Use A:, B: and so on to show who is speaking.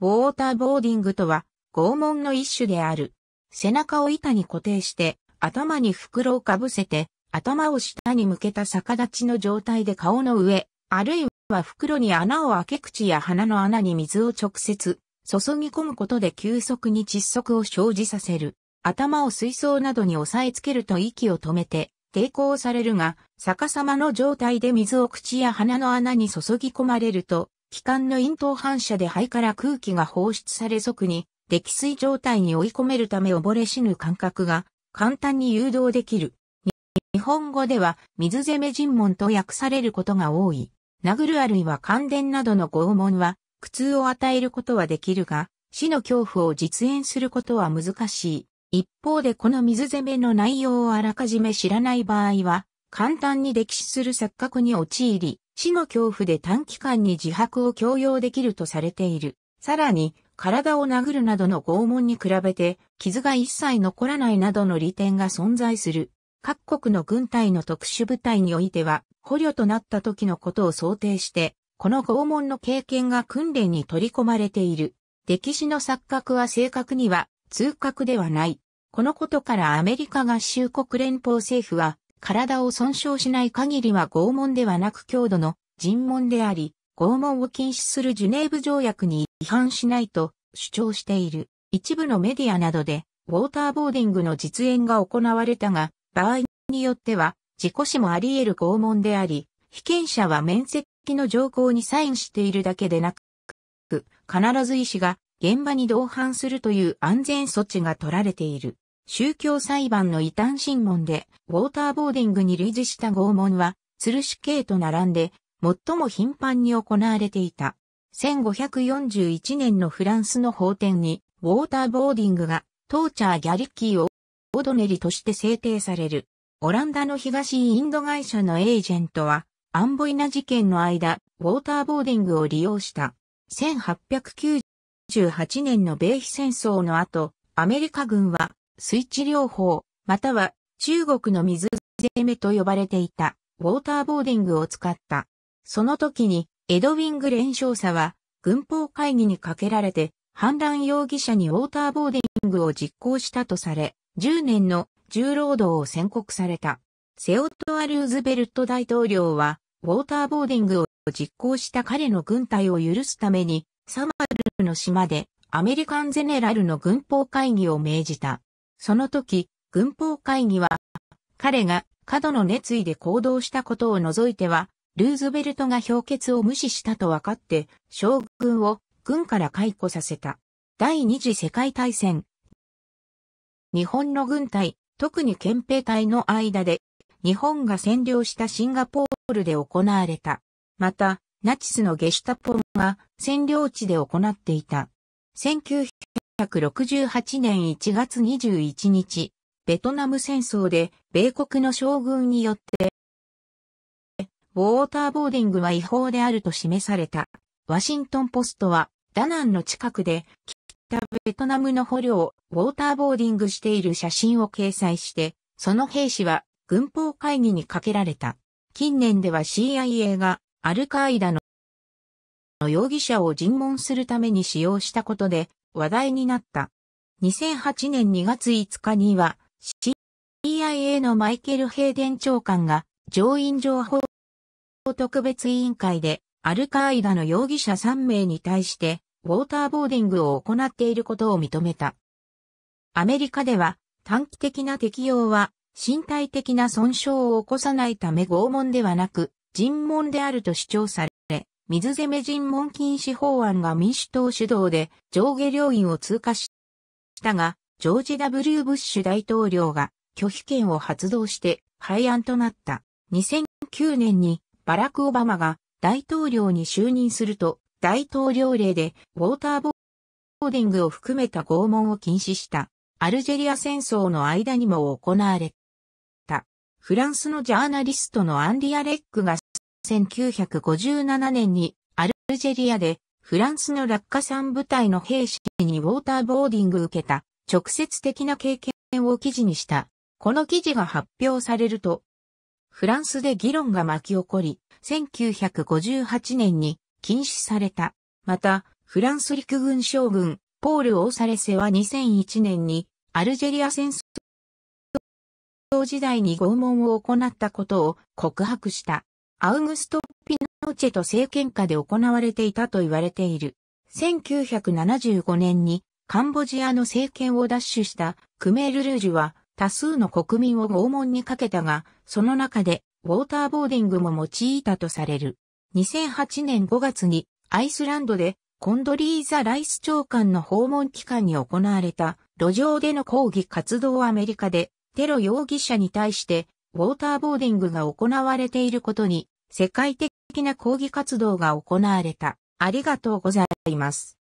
A: ウォーターボーディングとは、拷問の一種である。背中を板に固定して、頭に袋をかぶせて、頭を下に向けた逆立ちの状態で顔の上、あるいは袋に穴を開け口や鼻の穴に水を直接、注ぎ込むことで急速に窒息を生じさせる。頭を水槽などに押さえつけると息を止めて、抵抗されるが、逆さまの状態で水を口や鼻の穴に注ぎ込まれると、気管の咽頭反射で肺から空気が放出され即に、溺水状態に追い込めるため溺れ死ぬ感覚が簡単に誘導できる。日本語では水攻め尋問と訳されることが多い。殴るあるいは感電などの拷問は苦痛を与えることはできるが、死の恐怖を実演することは難しい。一方でこの水攻めの内容をあらかじめ知らない場合は、簡単に溺死する錯覚に陥り、死の恐怖で短期間に自白を強要できるとされている。さらに、体を殴るなどの拷問に比べて、傷が一切残らないなどの利点が存在する。各国の軍隊の特殊部隊においては、捕虜となった時のことを想定して、この拷問の経験が訓練に取り込まれている。歴史の錯覚は正確には、通覚ではない。このことからアメリカ合衆国連邦政府は、体を損傷しない限りは拷問ではなく強度の尋問であり、拷問を禁止するジュネーブ条約に違反しないと主張している。一部のメディアなどで、ウォーターボーディングの実演が行われたが、場合によっては、事故死もあり得る拷問であり、被験者は面積の条項にサインしているだけでなく、必ず医師が現場に同伴するという安全措置が取られている。宗教裁判の異端審問で、ウォーターボーディングに類似した拷問は、吊るし刑と並んで、最も頻繁に行われていた。1541年のフランスの法典に、ウォーターボーディングが、トーチャー・ギャリッキーを、オドネリとして制定される。オランダの東インド会社のエージェントは、アンボイナ事件の間、ウォーターボーディングを利用した。1898年の米非戦争の後、アメリカ軍は水治療法、または中国の水攻めと呼ばれていた、ウォーターボーディングを使った。その時に、エドウィング連勝者は、軍法会議にかけられて、反乱容疑者にウォーターボーディングを実行したとされ、10年の重労働を宣告された。セオトア・ルーズベルト大統領は、ウォーターボーディングを実行した彼の軍隊を許すために、サマルの島でアメリカンゼネラルの軍法会議を命じた。その時、軍法会議は、彼が過度の熱意で行動したことを除いては、ルーズベルトが評決を無視したと分かって、将軍を軍から解雇させた。第二次世界大戦。日本の軍隊、特に憲兵隊の間で、日本が占領したシンガポールで行われた。また、ナチスのゲシュタポが占領地で行っていた。1968年1月21日、ベトナム戦争で米国の将軍によって、ウォーターボーディングは違法であると示された。ワシントンポストは、ダナンの近くで、北ベトナムの捕虜をウォーターボーディングしている写真を掲載して、その兵士は軍法会議にかけられた。近年では CIA がアルカイダの容疑者を尋問するために使用したことで話題になった。2008年2月5日には CIA のマイケル・ヘイデン長官が上院情報特別委員会でアルカーイダの容疑者3名に対してウォーターボーディングを行っていることを認めた。アメリカでは短期的な適用は身体的な損傷を起こさないため拷問ではなく尋問であると主張され水攻め尋問禁止法案が民主党主導で上下両院を通過したが、ジョージ・ W・ ブッシュ大統領が拒否権を発動して廃案となった。2009年にバラク・オバマが大統領に就任すると大統領令でウォーターボーディングを含めた拷問を禁止したアルジェリア戦争の間にも行われた。フランスのジャーナリストのアンディアレックが1957年にアルジェリアでフランスの落下産部隊の兵士にウォーターボーディング受けた直接的な経験を記事にした。この記事が発表されると、フランスで議論が巻き起こり、1958年に禁止された。また、フランス陸軍将軍、ポール・オーサレセは2001年にアルジェリア戦争時代に拷問を行ったことを告白した。アウグスト・ピノチェと政権下で行われていたと言われている。1975年にカンボジアの政権を奪取したクメール・ルージュは多数の国民を拷問にかけたが、その中でウォーターボーディングも用いたとされる。2008年5月にアイスランドでコンドリーザ・ライス長官の訪問期間に行われた路上での抗議活動アメリカでテロ容疑者に対してウォーターボーディングが行われていることに世界的な抗議活動が行われた。ありがとうございます。